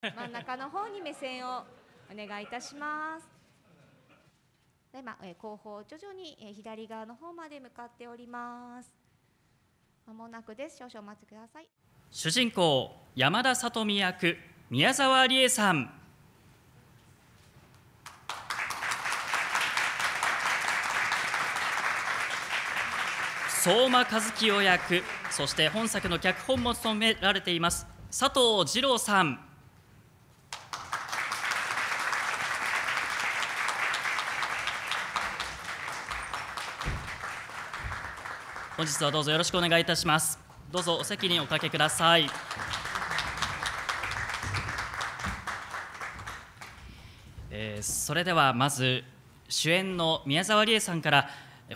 真ん中の方に目線をお願いいたします。今、え後方徐々に、え左側の方まで向かっております。まもなくです。少々お待ちください。主人公山田さとみ役宮沢りえさん。相馬和樹を役そして本作の脚本も務められています佐藤二郎さん本日はどうぞよろしくお願いいたしますどうぞお席におかけくださいえー、それではまず主演の宮沢りえさんから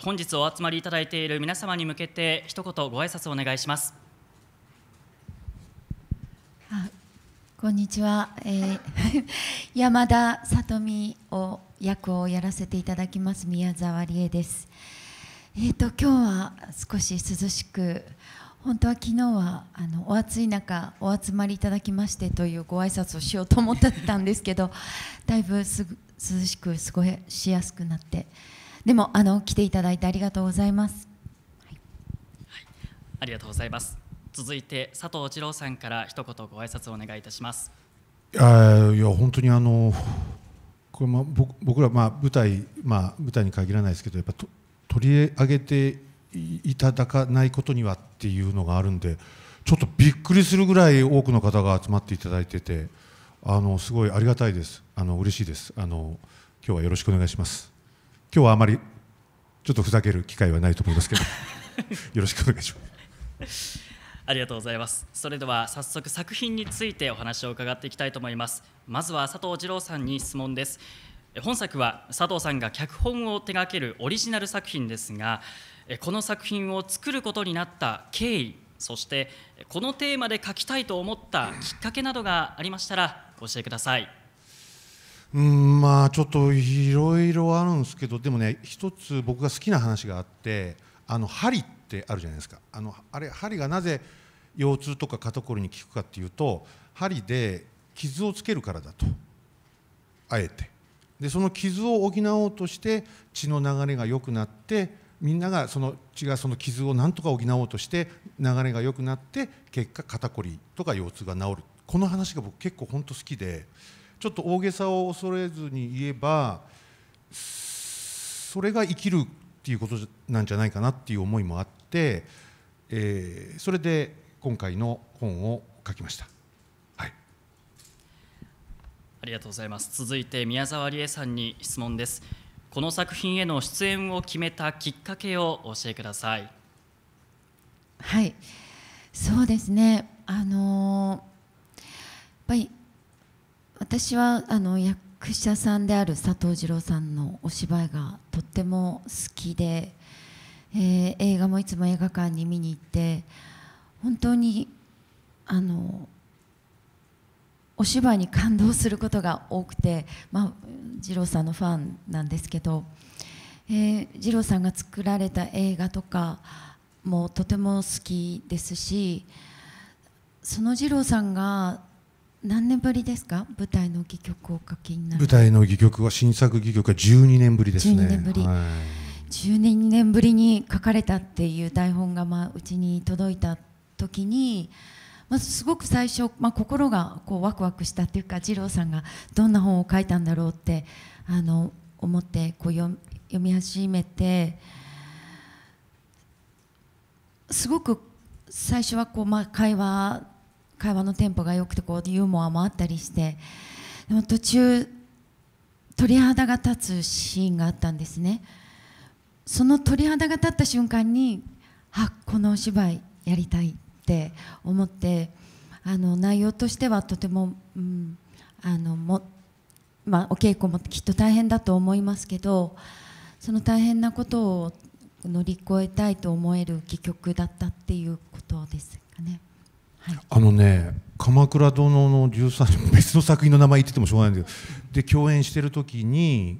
本日お集まりいただいている皆様に向けて一言ご挨拶をお願いしますこんにちは、えー、山田さとみを役をやらせていただきます宮沢りえです。えーと、今日は少し涼しく本当は昨日はあのお暑い中お集まりいただきましてというご挨拶をしようと思ってたんですけど だいぶす涼しく過ごしやすくなってでもあの来ていただいてありがとうございます、はい、はい、ありがとうございます続いて佐藤二郎さんから一言ご挨拶をお願いいたしますあいや本当にあのこれま僕僕らまあ舞台まあ舞台に限らないですけどやっぱ取り上げていただかないことにはっていうのがあるんでちょっとびっくりするぐらい多くの方が集まっていただいててあのすごいありがたいですあの嬉しいですあの今日はよろしくお願いします今日はあまりちょっとふざける機会はないと思いますけど よろしくお願いします。ありがとうございますそれでは早速作品についてお話を伺っていきたいと思いますまずは佐藤二郎さんに質問です本作は佐藤さんが脚本を手掛けるオリジナル作品ですがこの作品を作ることになった経緯そしてこのテーマで書きたいと思ったきっかけなどがありましたら教えてください。うんまあちょっといろいろあるんですけどでもね一つ僕が好きな話があってあの針ってあるじゃないですかあのあれ針がなぜ腰痛とか肩こりに効くかっていうと針で傷をつけるからだとあえてでその傷を補おうとして血の流れが良くなってみんながその血がその傷をなんとか補おうとして流れが良くなって結果肩こりとか腰痛が治るこの話が僕結構本当好きでちょっと大げさを恐れずに言えばそれが生きるっていうことなんじゃないかなっていう思いもあって、えー、それで今回の本を書きました。ありがとうございます続いて宮沢理恵さんに質問ですこの作品への出演を決めたきっかけを教えくださいはいそうですねあのやっぱり私はあの役者さんである佐藤二朗さんのお芝居がとっても好きで、えー、映画もいつも映画館に見に行って本当にあのお芝居に感動することが多くて、まあ、二郎さんのファンなんですけど、えー、二郎さんが作られた映画とかもとても好きですしその二郎さんが何年ぶりですか舞台の戯曲を書きにな舞台の戯曲は新作戯曲は12年ぶりですね12年ぶり、はい、12年ぶりに書かれたっていう台本がまあうちに届いた時にまずすごく最初、まあ、心がこうワクワクしたというか二郎さんがどんな本を書いたんだろうってあの思ってこう読み始めてすごく最初はこう、まあ、会話会話のテンポが良くてこうユーモアもあったりしてでも途中鳥肌が立つシーンがあったんですねその鳥肌が立った瞬間にあこのお芝居やりたいって思ってあの内容としてはとても、うん、あのも、まあ、お稽古もきっと大変だと思いますけどその大変なことを乗り越えたいと思える戯曲だったっていうことですかね。はい、あのね「鎌倉殿の13人」別の作品の名前言っててもしょうがないんだけどで共演してる時に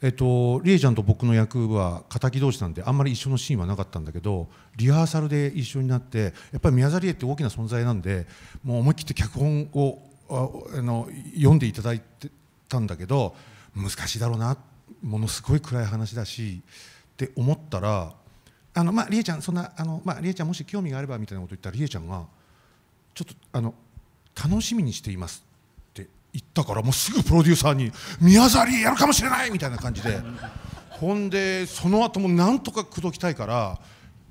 えっと、りえちゃんと僕の役は敵同士なんであんまり一緒のシーンはなかったんだけどリハーサルで一緒になってやっぱり宮沢り恵って大きな存在なんでもう思い切って脚本をあの読んでいただいてたんだけど難しいだろうなものすごい暗い話だしって思ったらあの、まあ、りえちゃんそんなあの、まあ、りえちゃんもし興味があればみたいなこと言ったらり恵ちゃんがちょっとあの楽しみにしています行ったからもうすぐプロデューサーに「宮沢りやるかもしれない!」みたいな感じでほんでその後もなんとか口説きたいから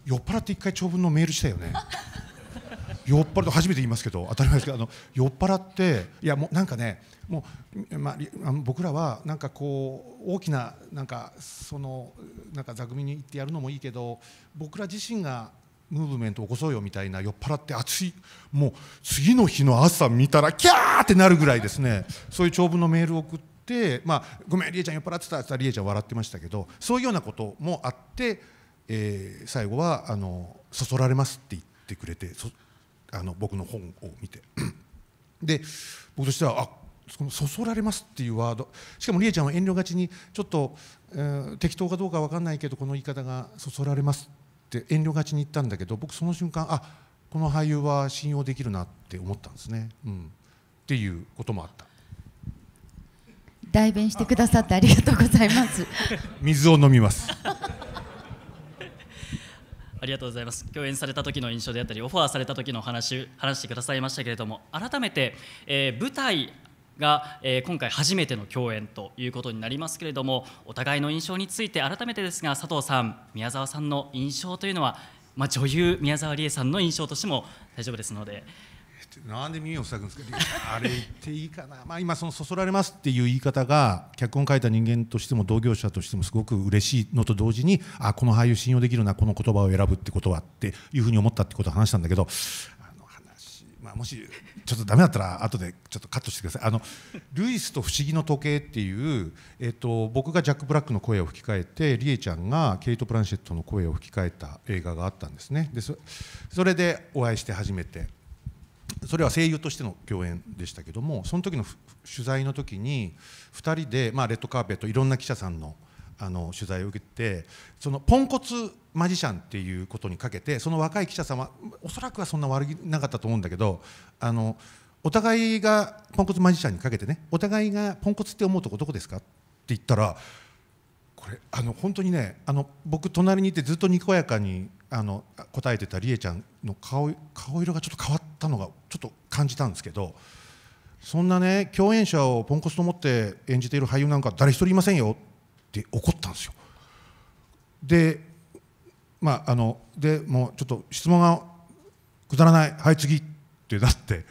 酔っ払って一回長文のメールしたよね酔っ払って初めて言いますけど当たり前ですけどあの酔っ払っていやもうなんかねもう、まあ、僕らはなんかこう大きななんかそのなんか座組に行ってやるのもいいけど僕ら自身がムーブメント起こそうよみたいな酔っ払って熱いもう次の日の朝見たらキャーってなるぐらいですねそういう長文のメールを送って、まあ、ごめん、りえちゃん酔っ払ってたってりえちゃん笑ってましたけどそういうようなこともあって、え最後はあの「そそられます」って言ってくれてあの僕の本を見て で僕としてはあそのそそられますっていうワードしかもりえちゃんは遠慮がちにちょっと、適当かどうか分かんないけどこの言い方がそそられますって遠慮がちに言ったんだけど僕その瞬間あこの俳優は信用できるなって思ったんですね、うん、っていうこともあった代弁してくださってありがとうございます 水を飲みます ありがとうございます共演された時の印象であったりオファーされた時の話話してくださいましたけれども改めて、えー、舞台が、えー、今回初めての共演ということになりますけれどもお互いの印象について改めてですが佐藤さん宮沢さんの印象というのは、まあ、女優宮沢りえさんの印象としても大丈夫ですので。なんで耳を塞ぐんですかあれ言っていいかな、まあ、今そのそそられますっていう言い方が脚本書いた人間としても同業者としてもすごく嬉しいのと同時にあこの俳優信用できるなこの言葉を選ぶってことはっていうふうに思ったってことを話したんだけどまあ、もしちょっとだめだったら後でちょっとカットしてください「あのルイスと不思議の時計」っていう、えーと、僕がジャック・ブラックの声を吹き替えてリエちゃんがケイト・プランシェットの声を吹き替えた映画があったんですねでそれでお会いして初めてそれは声優としての共演でしたけどもその時の取材の時に2人で、まあ、レッドカーペットいろんな記者さんの「あの取材を受けてそのポンコツマジシャンっていうことにかけてその若い記者さんはおそらくはそんな悪気なかったと思うんだけどあのお互いがポンコツマジシャンにかけてねお互いがポンコツって思うとこどこですかって言ったらこれあの本当にねあの僕隣にいてずっとにこやかにあの答えてたりえちゃんの顔顔色がちょっと変わったのがちょっと感じたんですけどそんなね共演者をポンコツと思って演じている俳優なんか誰一人いませんよって怒ったんですよ。で,、まあ、あのでもうちょっと質問がくだらないはい次ってなって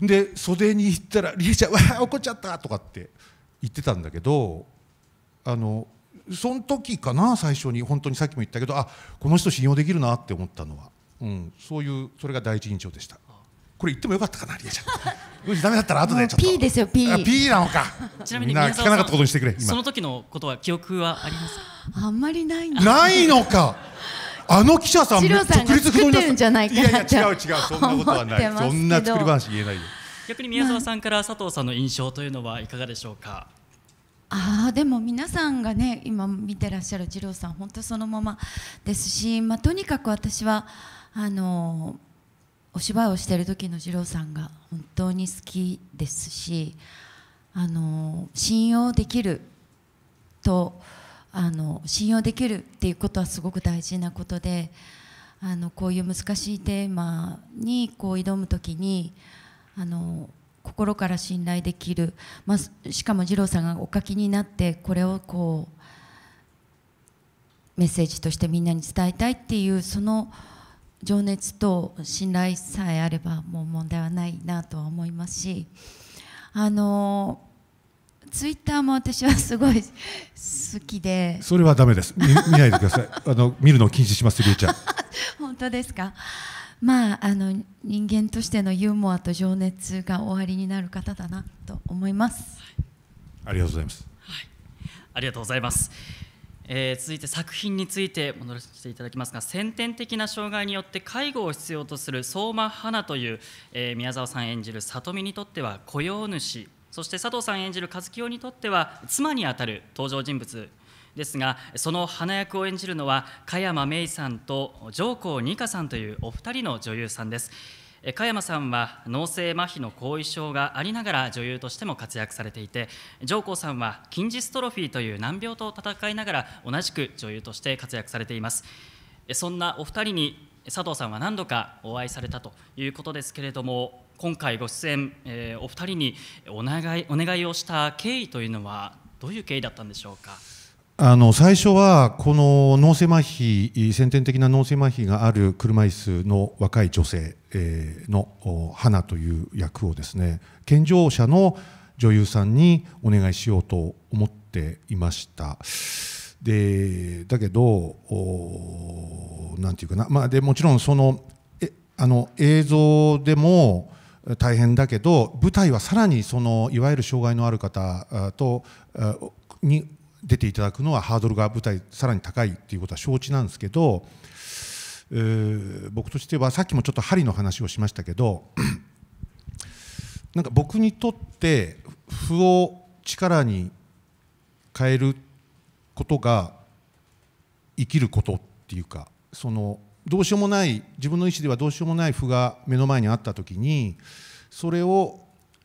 で袖に行ったら「りえちゃんわあ怒っちゃった」とかって言ってたんだけどあのその時かな最初に本当にさっきも言ったけどあこの人信用できるなって思ったのは、うん、そういうそれが第一印象でした。これ言ってもよかったかな、りえちゃん。もしダメだったら後でちょっと。P ですよ、P。P なのか。ちなみに聞かなかったことにしてくれ。その時のことは記憶はありますか。あんまりないないのか。あの記者さん、直立不動になっないやいや違う違う、そんなことはない。そんな作り話言えないよ。逆に宮沢さんから佐藤さんの印象というのはいかがでしょうか。ああでも皆さんがね今見てらっしゃる二郎さん本当そのままですし、まあ、とにかく私はあのーお芝居をしてる時の二郎さんが本当に好きですしあの信用できるとあの信用できるっていうことはすごく大事なことであのこういう難しいテーマにこう挑む時にあの心から信頼できる、まあ、しかも二郎さんがお書きになってこれをこうメッセージとしてみんなに伝えたいっていうその。情熱と信頼さえあればもう問題はないなとは思いますしあのツイッターも私はすごい好きでそれはだめです見ないでください あの見るの禁止しますりゅうちゃん 本当ですかまああの人間としてのユーモアと情熱がおありになる方だなと思います、はい、ありがとうございます、はい、ありがとうございますえー、続いて作品について戻らせていただきますが先天的な障害によって介護を必要とする相馬花という、えー、宮沢さん演じる里美にとっては雇用主そして佐藤さん演じる和清にとっては妻にあたる登場人物ですがその花役を演じるのは加山芽衣さんと上皇二花さんというお二人の女優さんです。加山さんは脳性麻痺の後遺症がありながら女優としても活躍されていて上皇さんは筋ジストロフィーという難病と戦いながら同じく女優として活躍されていますそんなお二人に佐藤さんは何度かお会いされたということですけれども今回ご出演、えー、お二人にお願いお願いをした経緯というのはどういう経緯だったんでしょうか。あの最初はこの脳性麻痺先天的な脳性麻痺がある車椅子の若い女性の花という役をですね健常者の女優さんにお願いしようと思っていました。でだけど何て言うかな、まあ、でもちろんそのえあの映像でも大変だけど舞台はさらにそのいわゆる障害のある方とに出ていただくのはハードルが舞台さらに高いっていうことは承知なんですけど、えー、僕としてはさっきもちょっと針の話をしましたけどなんか僕にとって歩を力に変えることが生きることっていうかそのどうしようもない自分の意思ではどうしようもない歩が目の前にあった時にそれを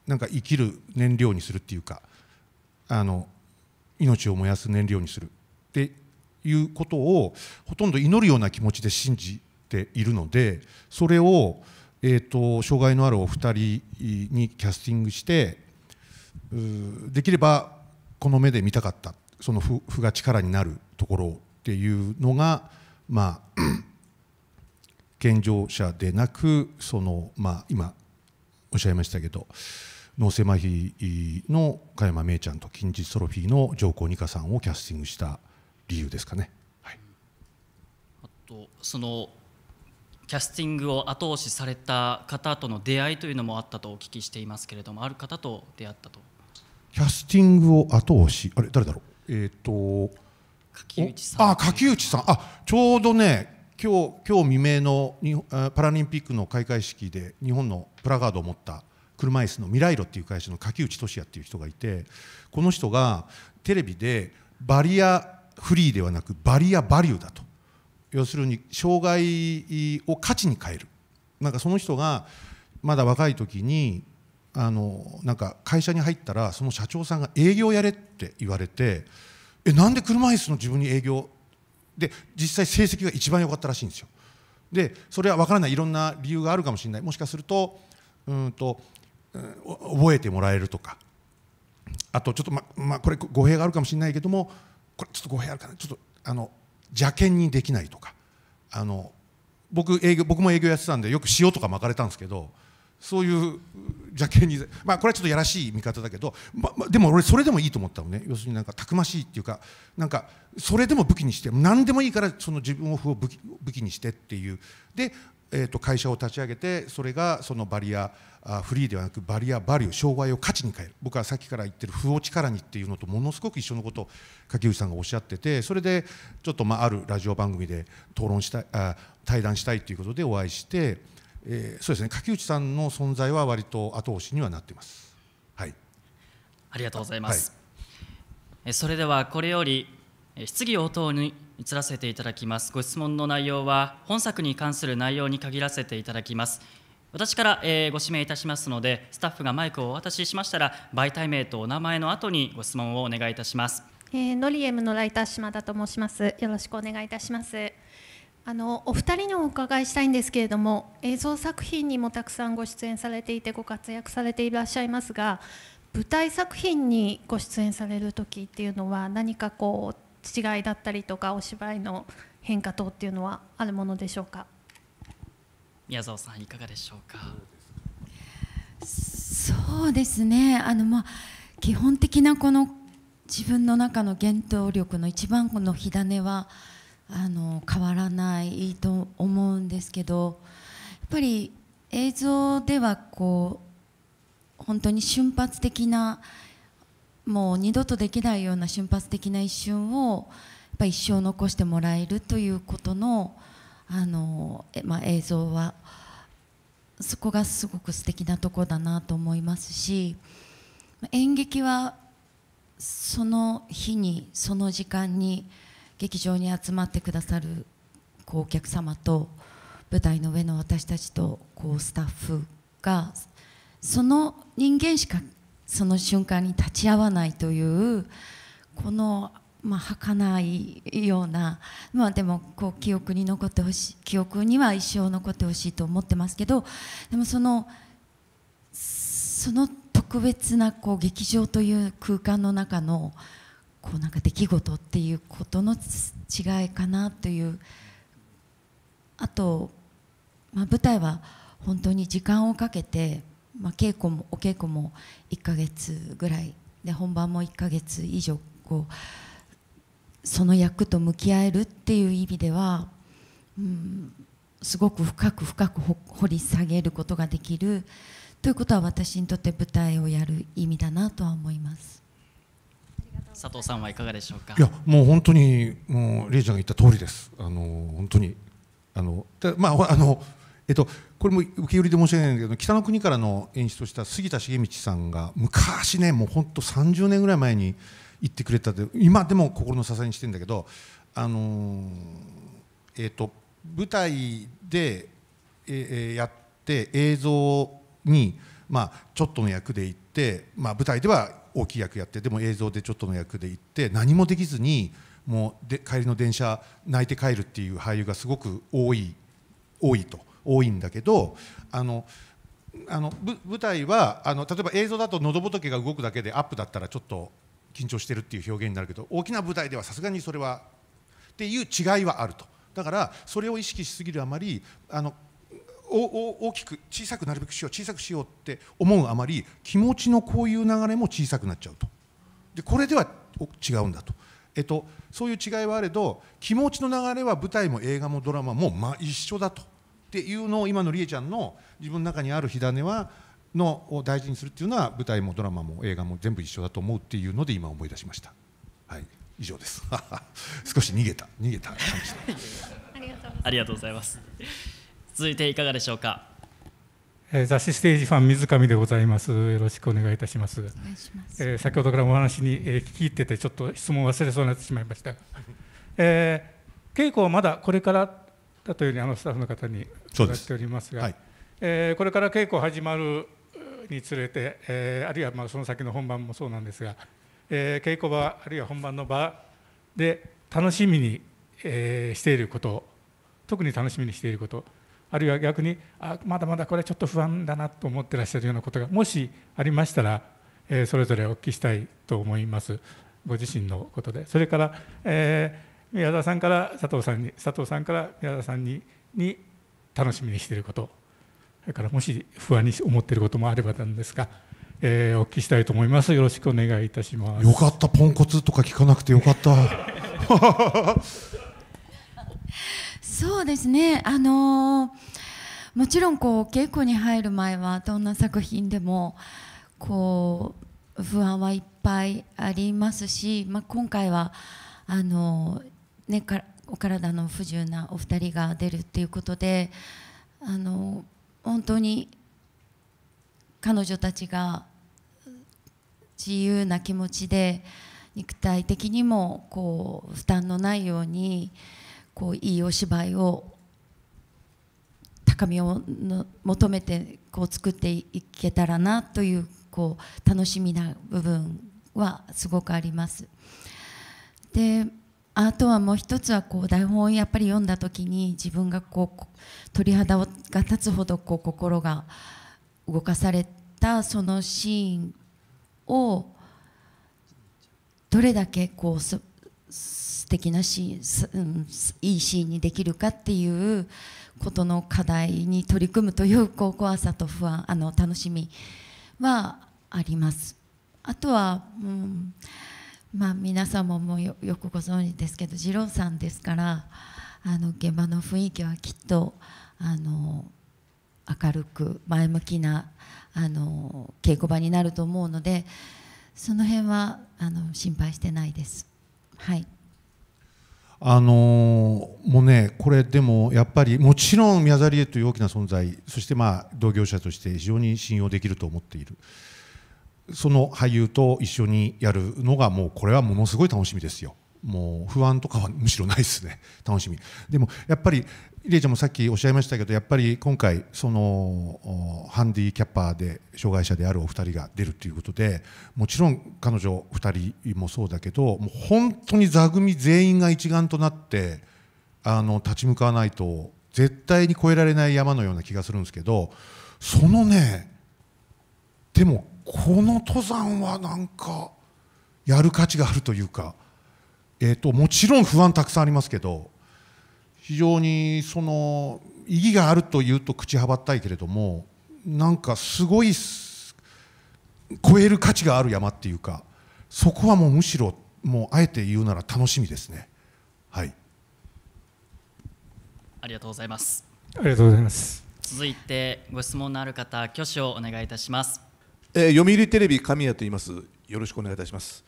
なんか生きる燃料にするっていうかあの命を燃やす燃料にするっていうことをほとんど祈るような気持ちで信じているのでそれを、えーと、障害のあるお二人にキャスティングしてできればこの目で見たかったその負が力になるところっていうのがまあ 健常者でなくその、まあ、今おっしゃいましたけど。脳性麻痺の加山芽衣ちゃんと近日トロフィーの上皇二花さんをキャスティングした理由ですかね。はい、あとそのキャスティングを後押しされた方との出会いというのもあったとお聞きしていますけれどもある方と出会ったとキャスティングを後押しあれ誰だろうえっ、ー、と柿内さんあ柿内さんあちょうどね今日今日未明のパラリンピックの開会式で日本のプラガードを持った車椅子のミライロっていう会社の柿内俊也っていう人がいてこの人がテレビでバリアフリーではなくバリアバリューだと要するに障害を価値に変えるなんかその人がまだ若い時にあのなんか会社に入ったらその社長さんが営業やれって言われてえなんで車椅子の自分に営業で実際成績が一番良かったらしいんですよでそれは分からないいろんな理由があるかもしれないもしかするとうんと覚えてもらえるとかあとちょっとま、まあ、これ語弊があるかもしれないけどもこれちょっと語弊あるかなちょっとあの邪険にできないとかあの僕営業僕も営業やってたんでよく塩とか巻かれたんですけどそういう邪険に、まあ、これはちょっとやらしい見方だけど、まあ、でも俺それでもいいと思ったのね要するになんかたくましいっていうかなんかそれでも武器にして何でもいいからその自分を武器武器にしてっていうでえー、と会社を立ち上げてそれがそのバリアフリーではなくバリアバリュー障害を価値に変える僕はさっきから言ってる歩を力にっていうのとものすごく一緒のことを柿内さんがおっしゃっててそれでちょっとまああるラジオ番組で討論したあ対談したいということでお会いして、えー、そうですね柿内さんの存在は割と後押しにはなってます。はい、ありがとうございます、はい、それではこれより質疑応答に移らせていただきますご質問の内容は本作に関する内容に限らせていただきます私から、えー、ご指名いたしますのでスタッフがマイクをお渡ししましたら媒体名とお名前の後にご質問をお願いいたします、えー、ノリエムのライター島田と申しますよろしくお願いいたしますあのお二人にお伺いしたいんですけれども映像作品にもたくさんご出演されていてご活躍されていらっしゃいますが舞台作品にご出演される時っていうのは何かこう違いだったりとかお芝居の変化等っていうのはあるものでしょうか宮沢さんいかがでしょうかそうですねあの、まあ、基本的なこの自分の中の原動力の一番この火種はあの変わらないと思うんですけどやっぱり映像ではこう本当に瞬発的なもう二度とできないような瞬発的な一瞬をやっぱ一生残してもらえるということのあの、まあ、映像はそこがすごく素敵なとこだなと思いますし演劇はその日にその時間に劇場に集まってくださるこうお客様と舞台の上の私たちとこうスタッフがその人間しかその瞬間に立ち会わないというこのまあ、儚いような、まあ、でもこう記憶に残ってほしい記憶には一生残ってほしいと思ってますけどでもそのその特別なこう劇場という空間の中のこうなんか出来事っていうことの違いかなというあと、まあ、舞台は本当に時間をかけてまあ、稽古もお稽古も1ヶ月ぐらいで本番も1ヶ月以上こうその役と向き合えるっていう意味では、うん、すごく深く深く掘り下げることができるということは私にとって舞台をやる意味だなとは思います。佐藤さんはいかがでしょうか。いやもう本当にもうレイちゃんが言った通りです。あの本当にあのまああのえっとこれも受け売りで申し訳ないんだけど北の国からの演出をした杉田茂道さんが昔ねもうほんと30年ぐらい前に行ってくれたで今でも心の支えにしてんだけどあのえっ、と舞台で、えやって映像に、まあ、ちょっとの役で行って、まあ、舞台では大きい役やってでも映像でちょっとの役で行って何もできずにもうで帰りの電車泣いて帰るっていう俳優がすごく多い多いと。多いんだけどあのあの舞台はあの例えば映像だと喉仏が動くだけでアップだったらちょっと緊張してるっていう表現になるけど大きな舞台ではさすがにそれはっていう違いはあるとだからそれを意識しすぎるあまりあの大きく小さくなるべくしよう小さくしようって思うあまり気持ちのこういう流れも小さくなっちゃうとでこれでは違うんだと。えっと、そういう違いはあれど気持ちの流れは舞台も映画もドラマもまあ一緒だとっていうのを今のりえちゃんの自分の中にある火種はのを大事にするっていうのは舞台もドラマも映画も全部一緒だと思うっていうので今思い出しました。はい以上です 少し逃げた逃げた感じ ありがとうございます続いていかがでしょうか、えー、雑誌ステージファン水上でございますよろしくお願いいたしますしえー、先ほどからお話に、えー、聞き入っててちょっと質問忘れそうになってしまいましたえー、稽古はまだこれからだというふうにあのスタッフの方に伺っておりますが、はい、えー、これから稽古始まるにつれて、えー、あるいはまあその先の本番もそうなんですが、えー、稽古場あるいは本番の場で楽しみに、えー、していること特に楽しみにしていることあるいは逆にあまだまだこれちょっと不安だなと思ってらっしゃるようなことがもしありましたら、えー、それぞれお聞きしたいと思いますご自身のことでそれから、えー、宮田さんから佐藤さんに佐藤さんから宮田さんにに楽しみにしていることそれからもし不安に思っていることもあればなんですが、えー、お聞きしたいと思いますよろしくお願いいたしますよかったポンコツとか聞かなくてよかったそうですねあのー、もちろんこう稽古に入る前はどんな作品でもこう不安はいっぱいありますし、まあ、今回はあのね、かお体の不自由なお二人が出るっていうことであの本当に彼女たちが自由な気持ちで肉体的にもこう負担のないようにこういいお芝居を高みを求めてこう作っていけたらなというこう楽しみな部分はすごくあります。であとはもう一つはこう台本をやっぱり読んだ時に自分がこう鳥肌が立つほどこう心が動かされたそのシーンをどれだけこうす素敵なシーン、うん、いいシーンにできるかっていうことの課題に取り組むというこう怖さと不安あの楽しみはあります。あとは、うんまあ、皆さんももうよくご存知ですけど二郎さんですからあの現場の雰囲気はきっとあの明るく前向きなあの稽古場になると思うのでその辺はあの心配してないです。はいあのもうね、これでもやっぱりもちろん宮沢りえという大きな存在そしてまあ同業者として非常に信用できると思っている。その俳優と一緒にやるのがもうこれはものすごい楽しみですよ。もう不安とかはむしろないですね 楽しみでもやっぱりレイちゃんもさっきおっしゃいましたけどやっぱり今回そのハンディキャッパーで障害者であるお二人が出るということでもちろん彼女2人もそうだけどもう本当に座組全員が一丸となってあの立ち向かわないと絶対に越えられない山のような気がするんですけどそのねでもこの登山はなんかやる価値があるというか、えーと、もちろん不安たくさんありますけど非常にその意義があるというと口はばったいけれどもなんかすごい超える価値がある山っていうかそこはもうむしろもうあえて言うなら楽しみですねはいありがとうございますありがとうございます続いてご質問のある方挙手をお願いいたしますえー、読売テレビ神谷と言います。よろしくお願いいたします。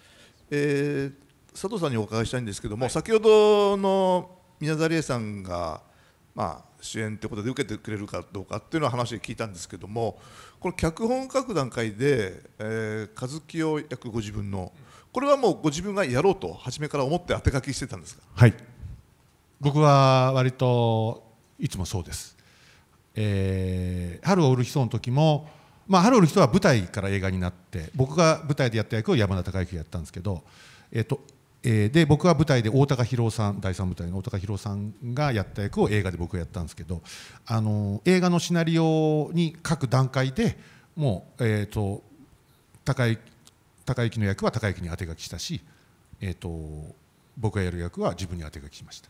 えー、佐藤さんにお伺いしたいんですけども、はい、先ほどの宮沢りえさんがまあ主演ということで受けてくれるかどうかっていうのは話で聞いたんですけども、この脚本書く段階で、えー、和樹を役ご自分のこれはもうご自分がやろうと初めから思って当て書きしてたんですか。はい。僕は割といつもそうです。えー、春を売る人の時も。まあ、ハローの人は舞台から映画になって僕が舞台でやった役を山田孝之がやったんですけど、えっとえー、で僕は舞台で大高弘さん第三舞台の大高博さんがやった役を映画で僕がやったんですけど、あの映画のシナリオに書く段階でもう、えーと、高い高之の役は高之に当て書きしたし、えーと、僕がやる役は自分に当て書きしました。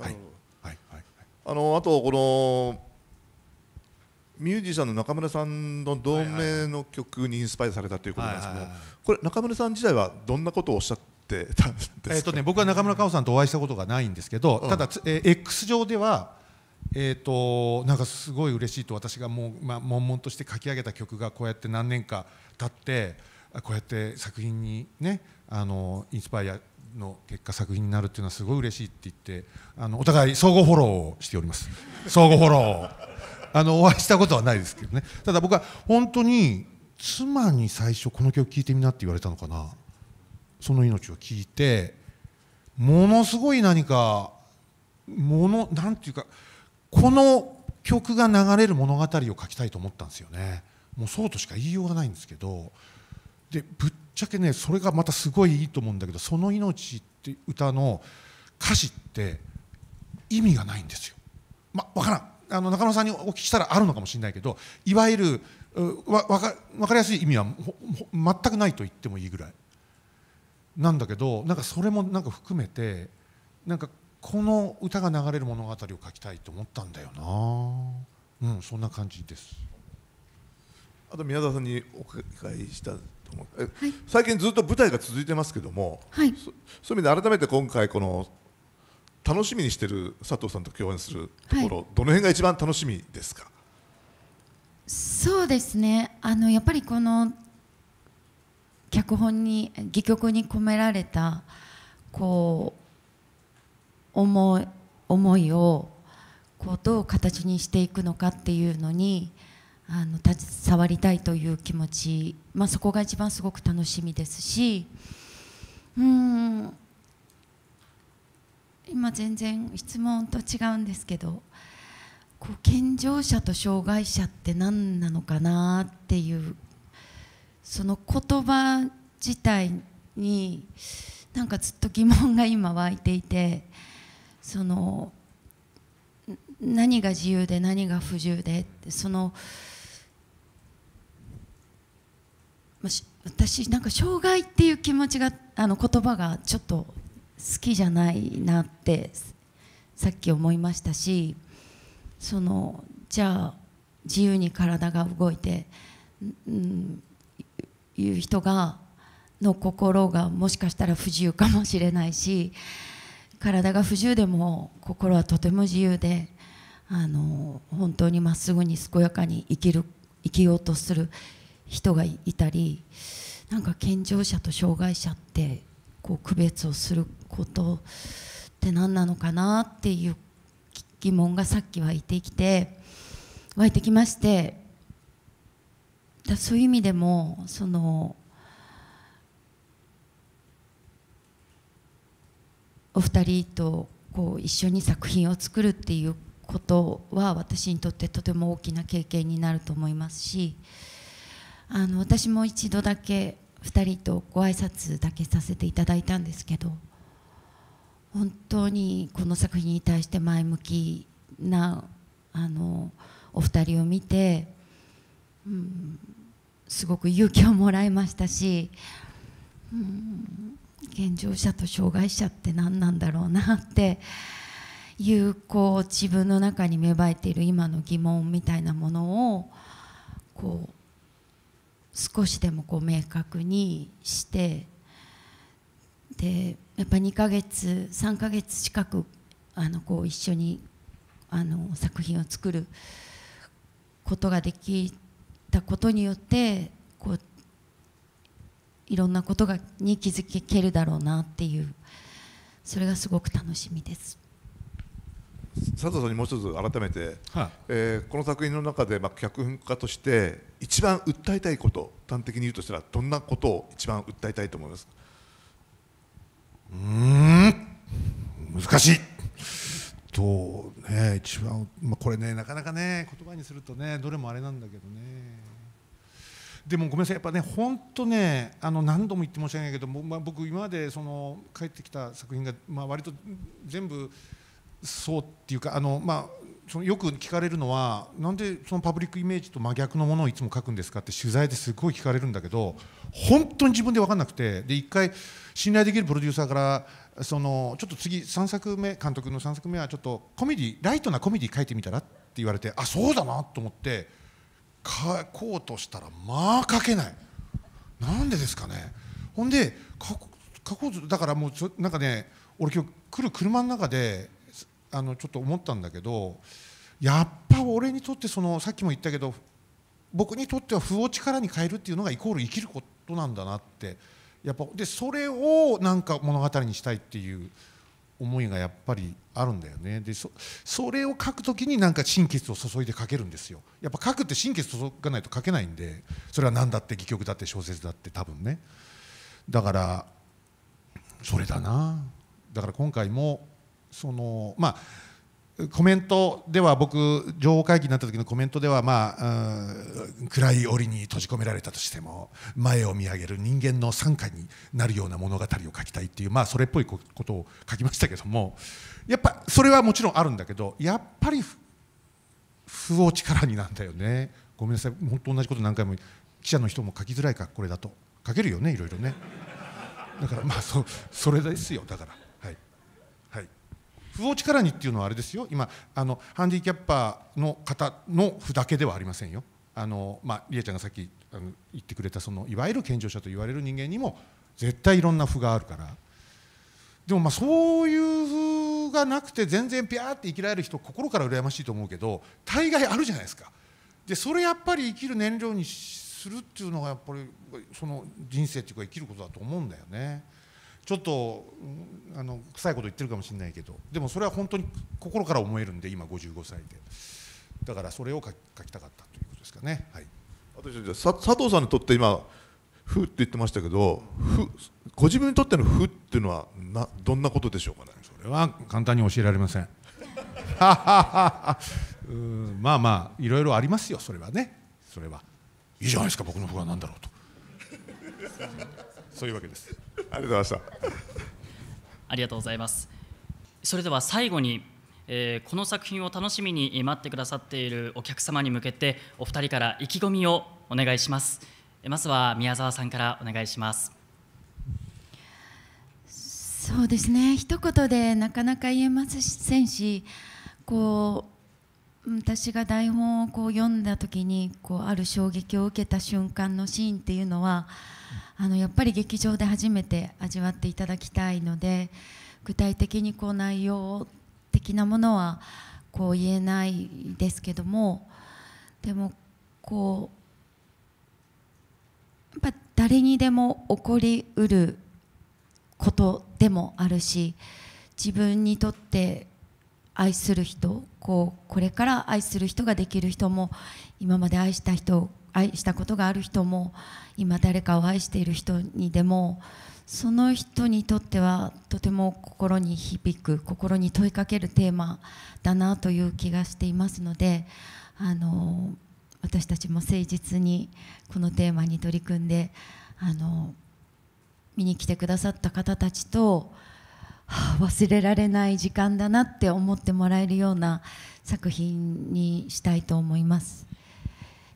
はい、はい、はい、あのあとこのミュージシャンの中村さんの同名の曲にインスパイアされたということなんですけど、これ中村さん自体はどんなことをおっしゃってたんですか。えっとね、僕は中村佳穂さんとお会いしたことがないんですけど、うん、ただ、えー、X 上では。えーと、なんかすごい嬉しいと私がもう、まあ、悶々として書き上げた曲がこうやって何年か経ってこうやって作品にねあのインスパイアの結果作品になるっていうのはすごい嬉しいって言ってあのお互い相互フォローをしております相互フォローあのお会いしたことはないですけどねただ僕は本当に妻に最初この曲聴いてみなって言われたのかなその命を聞いてものすごい何かものなんていうかこの曲が流れる物語を書きたいと思ったんですよねもうそうとしか言いようがないんですけどでぶっちゃけねそれがまたすごいいいと思うんだけど「その命」って歌の歌詞って意味がないんですよ。ま分からんあの中野さんにお聞きしたらあるのかもしれないけどいわゆるわ分か分かりやすい意味は全くないと言ってもいいぐらいなんだけどなんかそれもなんか含めてなんかこの歌が流れる物語を書きたいと思ったんだよな、うん、そんな感じですあと宮沢さんにお伺いしたと思う、はい、最近ずっと舞台が続いてますけども、はい、そそういう意味で改めて今回この「楽しみにしてる佐藤さんと共演するところ、はい、どの辺が一番楽しみですかそうですねあのやっぱりこの脚本に戯曲に込められたこう思い思いをこうどう形にしていくのかっていうのにあの携わりたいという気持ち、まあ、そこが一番すごく楽しみですしうん今全然質問と違うんですけどこう健常者と障害者って何なのかなっていうその言葉自体になんかずっと疑問が今湧いていてその何が自由で何が不自由でってその私なんか障害っていう気持ちがあの言葉がちょっと好きじゃないなってさっき思いましたしそのじゃあ自由に体が動いて、うん、いう人がの心がもしかしたら不自由かもしれないし体が不自由でも心はとても自由であの本当にまっすぐに健やかに生きる生きようとする人がいたりなんか健常者と障害者ってこう区別をすることって何なのかなっていう疑問がさっき湧いてきて湧いてきましてだそういう意味でもそのお二人とこう一緒に作品を作るっていうことは私にとってとても大きな経験になると思いますしあの私も一度だけ2人とご挨拶だけさせていただいたんですけど本当にこの作品に対して前向きなあのお二人を見て、うん、すごく勇気をもらいましたし、うん、健常者と障害者って何なんだろうなっていうこう自分の中に芽生えている今の疑問みたいなものをこう少しでもこう明確にしてでやっぱ2ヶ月3ヶ月近くあのこう一緒にあの作品を作ることができたことによってこういろんなことがに気づけるだろうなっていうそれがすごく楽しみです。佐藤さんにもう一つ改めて、はい、えー、この作品の中で、まあ、脚本家として一番訴えたいこと端的に言うとしたらどんなことを一番訴えたいと思いますうん難しいとね一番、まあ、これねなかなかね言葉にするとねどれもあれなんだけどねでもごめんなさいやっぱね本当ねあの何度も言って申し訳ないけど、まあ、僕今までその帰ってきた作品が、まあ、割と全部そうっていうかあの、まあ、そのよく聞かれるのはなんでそのパブリックイメージと真逆のものをいつも書くんですかって取材ですごい聞かれるんだけど本当に自分で分かんなくてで一回信頼できるプロデューサーからそのちょっと次3作目監督の3作目はちょっとコメディライトなコメディ書いてみたらって言われてあそうだなと思って書こうとしたらまあ書けないなんでですかねほんで書こうだからもうなんかね俺今日来る車の中であのちょっと思ったんだけどやっぱ俺にとってそのさっきも言ったけど僕にとっては歩を力に変えるっていうのがイコール生きることなんだなってやっぱでそれをなんか物語にしたいっていう思いがやっぱりあるんだよねでそれを書く時になんか心血を注いで書けるんですよやっぱ書くって心血注がないと書けないんでそれは何だって戯曲だって小説だって多分ねだからそれだなだから今回もそのまあコメントでは僕情報会議になった時のコメントでは、まあ、暗い檻に閉じ込められたとしても前を見上げる人間の傘下になるような物語を書きたいっていう、まあ、それっぽいことを書きましたけどもやっぱそれはもちろんあるんだけどやっぱり不を力になんだよねごめんなさい本当同じこと何回も記者の人も書きづらいかこれだと書けるよねいろいろねだからまあそそれですよだから。不法力にっていうのはあれですよ今あのハンディキャッパーの方の負だけではありませんよあの、まあ、リエちゃんがさっきあの言ってくれたそのいわゆる健常者と言われる人間にも絶対いろんな負があるからでもまあそういう負がなくて全然ピャーって生きられる人心から羨ましいと思うけど大概あるじゃないですか。でそれやっぱり生きる燃料にするっていうのがやっぱりその人生っていうか生きることだと思うんだよね。ちょっとあの臭いこと言ってるかもしれないけどでもそれは本当に心から思えるんで今55歳でだからそれを書きたかったということですかね。はい、佐藤さんにとって今「ふ」って言ってましたけど「ご自分にとっての「ふ」っていうのはなどんなことでしょうかねそれは簡単に教えられません うんまあまあいろいろありますよそれはねそれはいいじゃないですか僕の「ふ」は何だろうとそういうわけですありがとうございました。ありがとうございます。それでは最後に、えー、この作品を楽しみに待ってくださっているお客様に向けてお二人から意気込みをお願いします。まずは宮沢さんからお願いします。そうですね。一言でなかなか言えますし、んし、こう私が台本をこう読んだ時にこうある衝撃を受けた瞬間のシーンっていうのは。あのやっぱり劇場で初めて味わっていただきたいので具体的にこう内容的なものはこう言えないですけどもでもこうやっぱ誰にでも起こりうることでもあるし自分にとって愛する人こうこれから愛する人ができる人も今まで愛した人愛したことがある人も今誰かを愛している人にでもその人にとってはとても心に響く心に問いかけるテーマだなという気がしていますのであの私たちも誠実にこのテーマに取り組んであの見に来てくださった方たちと、忘れられない時間だなって思ってもらえるような作品にしたいと思います。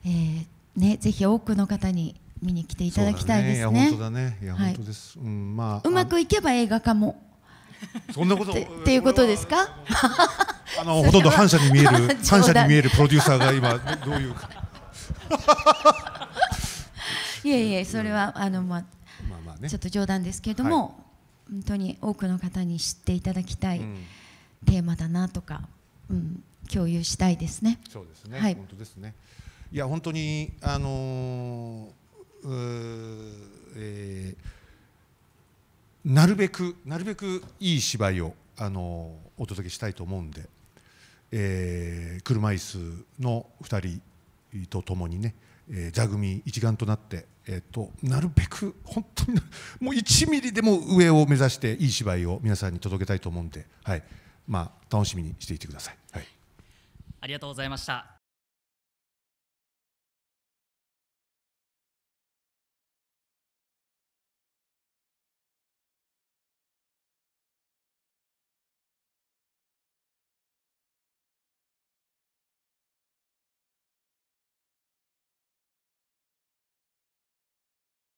えーね、ぜひ多くの方に見に来ていただきたいですね。そうだねいや本当です、うんまあ、うまくいけば映画化も。そんなこと っていうことですか。あのほとんど反射に見える 反射に見えるプロデューサーが今どういうか。いやいやそれはあのまあ、まあまあね、ちょっと冗談ですけれども、本当に多くの方に知っていただきたい、テーマだなとか、うん、共有したいですね。そうですね。はい、本当ですね。いや本当にあのえー、なるべくなるべくいい芝居をあのお届けしたいと思うんで、えー、車椅子の2人とともにね、えー、座組一丸となって、えーと、となるべく本当にもう1ミリでも上を目指していい芝居を皆さんに届けたいと思うんで、はいまあ、楽しみにしていてください。はい、ありがとうございました